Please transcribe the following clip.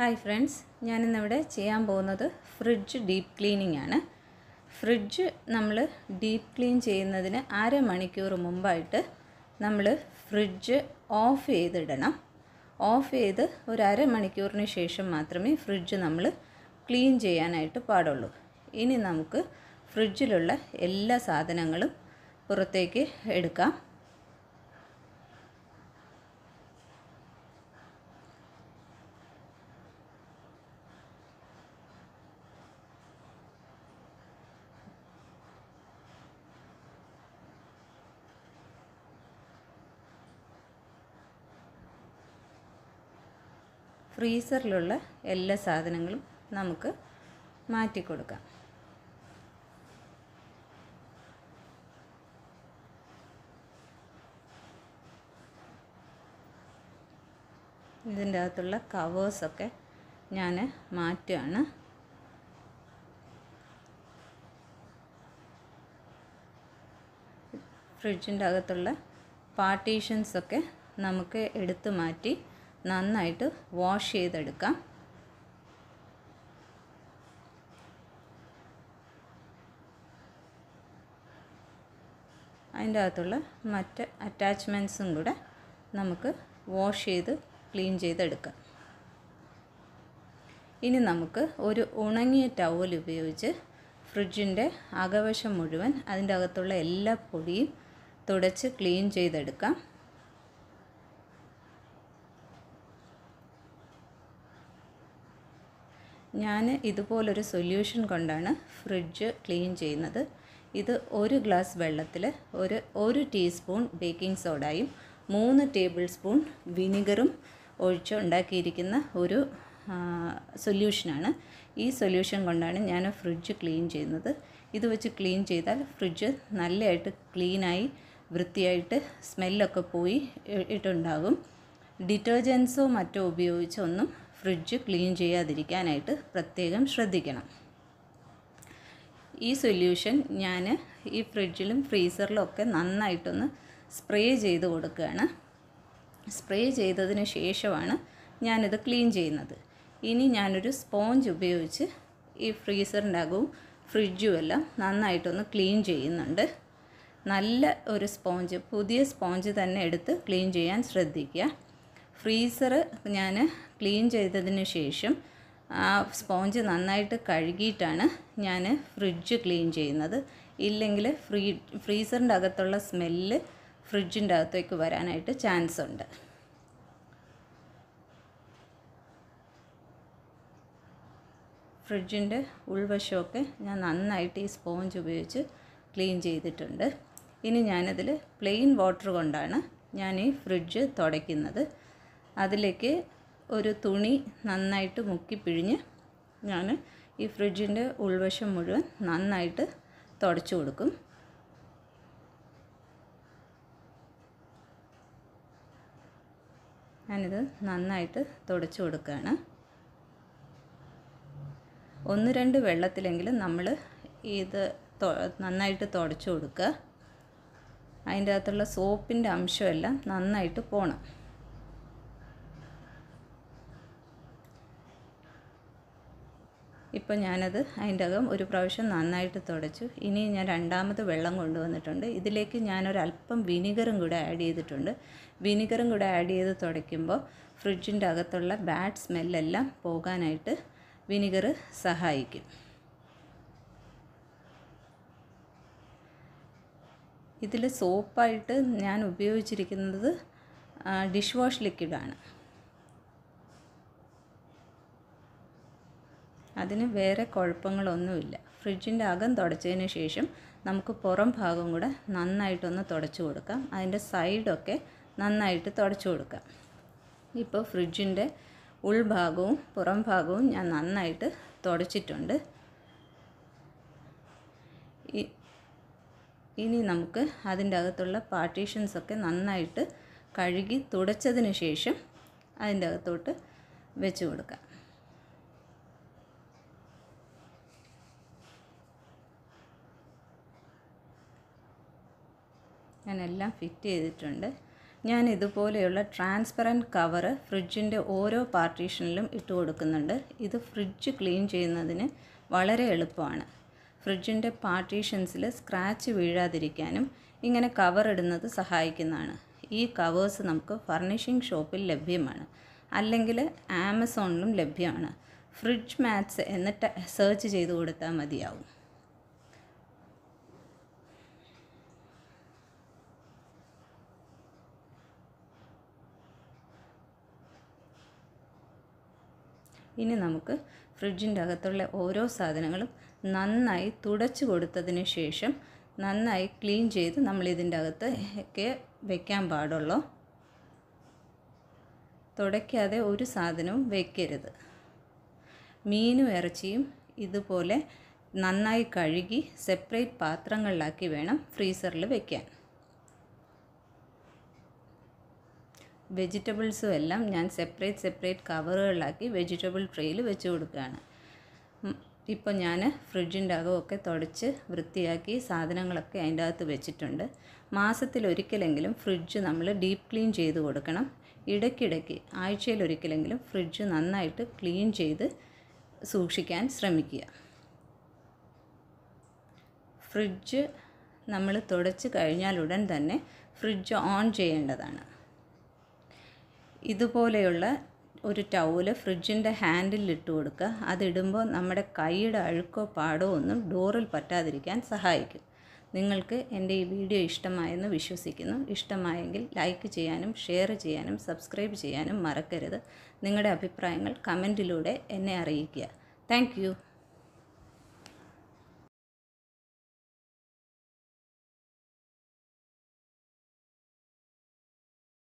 hi friends ഞാനിന്നിവിടെ ചെയ്യാൻ പോകുന്നത് ഫ്രിഡ്ജ് ഡീപ്പ് ക്ലീനിങ് ആണ് ഫ്രിഡ്ജ് നമ്മൾ ഡീപ്പ് ക്ലീൻ ചെയ്യുന്നതിന് അര മണിക്കൂർ മുമ്പായിട്ട് നമ്മൾ ഫ്രിഡ്ജ് ഓഫ് ചെയ്തിടണം ഓഫ് ചെയ്ത് ഒരു അര മണിക്കൂറിന് ശേഷം മാത്രമേ ഫ്രിഡ്ജ് നമ്മൾ ക്ലീൻ ചെയ്യാനായിട്ട് പാടുള്ളൂ ഇനി നമുക്ക് ഫ്രിഡ്ജിലുള്ള എല്ലാ സാധനങ്ങളും പുറത്തേക്ക് എടുക്കാം ഫ്രീസറിലുള്ള എല്ലാ സാധനങ്ങളും നമുക്ക് മാറ്റി കൊടുക്കാം ഇതിൻ്റെ അകത്തുള്ള കവേഴ്സൊക്കെ ഞാൻ മാറ്റുകയാണ് ഫ്രിഡ്ജിൻ്റെ അകത്തുള്ള പാർട്ടീഷൻസൊക്കെ നമുക്ക് എടുത്തു മാറ്റി നന്നായിട്ട് വാഷ് ചെയ്തെടുക്കാം അതിൻ്റെ അകത്തുള്ള മറ്റ് അറ്റാച്ച്മെൻറ്റ്സും കൂടെ നമുക്ക് വാഷ് ചെയ്ത് ക്ലീൻ ചെയ്തെടുക്കാം ഇനി നമുക്ക് ഒരു ഉണങ്ങിയ ടവൽ ഉപയോഗിച്ച് ഫ്രിഡ്ജിൻ്റെ അകവശം മുഴുവൻ അതിൻ്റെ അകത്തുള്ള എല്ലാ പൊടിയും തുടച്ച് ക്ലീൻ ചെയ്തെടുക്കാം ഞാൻ ഇതുപോലൊരു സൊല്യൂഷൻ കൊണ്ടാണ് ഫ്രിഡ്ജ് ക്ലീൻ ചെയ്യുന്നത് ഇത് ഒരു ഗ്ലാസ് വെള്ളത്തിൽ ഒരു ഒരു ടീസ്പൂൺ ബേക്കിംഗ് സോഡയും മൂന്ന് ടേബിൾ സ്പൂൺ വിനിഗറും ഒഴിച്ച് ഉണ്ടാക്കിയിരിക്കുന്ന ഒരു സൊല്യൂഷനാണ് ഈ സൊല്യൂഷൻ കൊണ്ടാണ് ഞാൻ ഫ്രിഡ്ജ് ക്ലീൻ ചെയ്യുന്നത് ഇത് വെച്ച് ക്ലീൻ ചെയ്താൽ ഫ്രിഡ്ജ് നല്ലതായിട്ട് ക്ലീനായി വൃത്തിയായിട്ട് സ്മെല്ലൊക്കെ പോയി ഇട്ടുണ്ടാകും ഡിറ്റർജൻസോ മറ്റോ ഉപയോഗിച്ചൊന്നും ഫ്രിഡ്ജ് ക്ലീൻ ചെയ്യാതിരിക്കാനായിട്ട് പ്രത്യേകം ശ്രദ്ധിക്കണം ഈ സൊല്യൂഷൻ ഞാൻ ഈ ഫ്രിഡ്ജിലും ഫ്രീസറിലും ഒക്കെ നന്നായിട്ടൊന്ന് സ്പ്രേ ചെയ്ത് കൊടുക്കുകയാണ് സ്പ്രേ ചെയ്തതിന് ശേഷമാണ് ഞാനിത് ക്ലീൻ ചെയ്യുന്നത് ഇനി ഞാനൊരു സ്പോഞ്ച് ഉപയോഗിച്ച് ഈ ഫ്രീസറിൻ്റെ അകവും ഫ്രിഡ്ജും എല്ലാം നന്നായിട്ടൊന്ന് ക്ലീൻ ചെയ്യുന്നുണ്ട് നല്ല ഒരു സ്പോഞ്ച് പുതിയ സ്പോഞ്ച് തന്നെ എടുത്ത് ക്ലീൻ ചെയ്യാൻ ശ്രദ്ധിക്കുക ഫ്രീസർ ഞാൻ ക്ലീൻ ചെയ്തതിന് ശേഷം ആ സ്പോഞ്ച് നന്നായിട്ട് കഴുകിയിട്ടാണ് ഞാൻ ഫ്രിഡ്ജ് ക്ലീൻ ചെയ്യുന്നത് ഇല്ലെങ്കിൽ ഫ്രീ ഫ്രീസറിൻ്റെ അകത്തുള്ള സ്മെല്ല് ഫ്രിഡ്ജിൻ്റെ അകത്തേക്ക് വരാനായിട്ട് ചാൻസ് ഉണ്ട് ഫ്രിഡ്ജിൻ്റെ ഉൾവശമൊക്കെ ഞാൻ നന്നായിട്ട് ഈ സ്പോഞ്ച് ഉപയോഗിച്ച് ക്ലീൻ ചെയ്തിട്ടുണ്ട് ഇനി ഞാനതിൽ പ്ലെയിൻ വാട്ടർ കൊണ്ടാണ് ഞാൻ ഈ ഫ്രിഡ്ജ് തുടയ്ക്കുന്നത് അതിലേക്ക് ഒരു തുണി നന്നായിട്ട് മുക്കി പിഴിഞ്ഞ് ഞാൻ ഈ ഫ്രിഡ്ജിൻ്റെ ഉൾവശം മുഴുവൻ നന്നായിട്ട് തുടച്ചു കൊടുക്കും ഞാനിത് നന്നായിട്ട് തുടച്ചു കൊടുക്കുകയാണ് ഒന്ന് രണ്ട് വെള്ളത്തിലെങ്കിലും നമ്മൾ ഇത് നന്നായിട്ട് തുടച്ചു കൊടുക്കുക അതിൻ്റെ അകത്തുള്ള സോപ്പിൻ്റെ അംശമെല്ലാം നന്നായിട്ട് പോകണം ഇപ്പോൾ ഞാനത് അതിൻ്റെ അകം ഒരു പ്രാവശ്യം നന്നായിട്ട് തുടച്ചു ഇനി ഞാൻ രണ്ടാമത് വെള്ളം കൊണ്ടുവന്നിട്ടുണ്ട് ഇതിലേക്ക് ഞാനൊരല്പം വിനിഗറും കൂടെ ആഡ് ചെയ്തിട്ടുണ്ട് വിനിഗറും കൂടെ ആഡ് ചെയ്ത് തുടയ്ക്കുമ്പോൾ ഫ്രിഡ്ജിൻ്റെ അകത്തുള്ള ബാഡ് സ്മെല്ലെല്ലാം പോകാനായിട്ട് വിനിഗർ സഹായിക്കും ഇതിൽ സോപ്പായിട്ട് ഞാൻ ഉപയോഗിച്ചിരിക്കുന്നത് ഡിഷ് വാഷ് ലിക്വിഡാണ് അതിന് വേറെ കുഴപ്പങ്ങളൊന്നുമില്ല ഫ്രിഡ്ജിൻ്റെ അകം തുടച്ചതിന് ശേഷം നമുക്ക് പുറം ഭാഗം കൂടെ നന്നായിട്ടൊന്ന് തുടച്ചു കൊടുക്കാം അതിൻ്റെ സൈഡൊക്കെ നന്നായിട്ട് തുടച്ചു കൊടുക്കാം ഇപ്പോൾ ഫ്രിഡ്ജിൻ്റെ ഉൾഭാഗവും പുറം ഭാഗവും ഞാൻ നന്നായിട്ട് തുടച്ചിട്ടുണ്ട് ഇനി നമുക്ക് അതിൻ്റെ അകത്തുള്ള പാർട്ടീഷൻസൊക്കെ നന്നായിട്ട് കഴുകി തുടച്ചതിന് ശേഷം അതിൻ്റെ അകത്തോട്ട് വെച്ച് കൊടുക്കാം ഞാനെല്ലാം ഫിറ്റ് ചെയ്തിട്ടുണ്ട് ഞാൻ ഇതുപോലെയുള്ള ട്രാൻസ്പെറൻറ്റ് കവറ് ഫ്രിഡ്ജിൻ്റെ ഓരോ പാർട്ടീഷനിലും ഇട്ട് കൊടുക്കുന്നുണ്ട് ഇത് ഫ്രിഡ്ജ് ക്ലീൻ ചെയ്യുന്നതിന് വളരെ എളുപ്പമാണ് ഫ്രിഡ്ജിൻ്റെ പാർട്ടീഷൻസിൽ സ്ക്രാച്ച് വീഴാതിരിക്കാനും ഇങ്ങനെ കവർ ഇടുന്നത് സഹായിക്കുന്നതാണ് ഈ കവേഴ്സ് നമുക്ക് ഫർണിഷിംഗ് ഷോപ്പിൽ ലഭ്യമാണ് അല്ലെങ്കിൽ ആമസോണിലും ലഭ്യമാണ് ഫ്രിഡ്ജ് മാറ്റ്സ് എന്നിട്ട് സെർച്ച് ചെയ്ത് കൊടുത്താൽ മതിയാവും ഇനി നമുക്ക് ഫ്രിഡ്ജിൻ്റെ അകത്തുള്ള ഓരോ സാധനങ്ങളും നന്നായി തുടച്ചു കൊടുത്തതിന് ശേഷം നന്നായി ക്ലീൻ ചെയ്ത് നമ്മൾ ഇതിൻ്റെ അകത്ത് ഒക്കെ വെക്കാൻ പാടുള്ളൂ തുടയ്ക്കാതെ ഒരു സാധനവും വെക്കരുത് മീനും ഇറച്ചിയും ഇതുപോലെ നന്നായി കഴുകി സെപ്പറേറ്റ് പാത്രങ്ങളിലാക്കി വേണം ഫ്രീസറിൽ വെക്കാൻ വെജിറ്റബിൾസും എല്ലാം ഞാൻ സെപ്പറേറ്റ് സെപ്പറേറ്റ് കവറുകളിലാക്കി വെജിറ്റബിൾ ട്രേയിൽ വെച്ച് കൊടുക്കുകയാണ് ഇപ്പോൾ ഞാൻ ഫ്രിഡ്ജിൻ്റെ അകമൊക്കെ തുടച്ച് വൃത്തിയാക്കി സാധനങ്ങളൊക്കെ അതിൻ്റെ അകത്ത് വെച്ചിട്ടുണ്ട് മാസത്തിൽ ഒരിക്കലെങ്കിലും ഫ്രിഡ്ജ് നമ്മൾ ഡീപ്പ് ക്ലീൻ ചെയ്ത് കൊടുക്കണം ഇടയ്ക്കിടയ്ക്ക് ആഴ്ചയിൽ ഒരിക്കലെങ്കിലും ഫ്രിഡ്ജ് നന്നായിട്ട് ക്ലീൻ ചെയ്ത് സൂക്ഷിക്കാൻ ശ്രമിക്കുക ഫ്രിഡ്ജ് നമ്മൾ തുടച്ച് കഴിഞ്ഞാലുടൻ തന്നെ ഫ്രിഡ്ജ് ഓൺ ചെയ്യേണ്ടതാണ് ഇതുപോലെയുള്ള ഒരു ടൗല് ഫ്രിഡ്ജിൻ്റെ ഹാൻഡിലിൽ ഇട്ട് കൊടുക്കുക അതിടുമ്പോൾ നമ്മുടെ കൈയുടെ അഴുക്കോ പാടോ ഒന്നും ഡോറിൽ പറ്റാതിരിക്കാൻ സഹായിക്കും നിങ്ങൾക്ക് എൻ്റെ ഈ വീഡിയോ ഇഷ്ടമായെന്ന് വിശ്വസിക്കുന്നു ഇഷ്ടമായെങ്കിൽ ലൈക്ക് ചെയ്യാനും ഷെയർ ചെയ്യാനും സബ്സ്ക്രൈബ് ചെയ്യാനും മറക്കരുത് നിങ്ങളുടെ അഭിപ്രായങ്ങൾ കമൻറ്റിലൂടെ എന്നെ അറിയിക്കുക താങ്ക്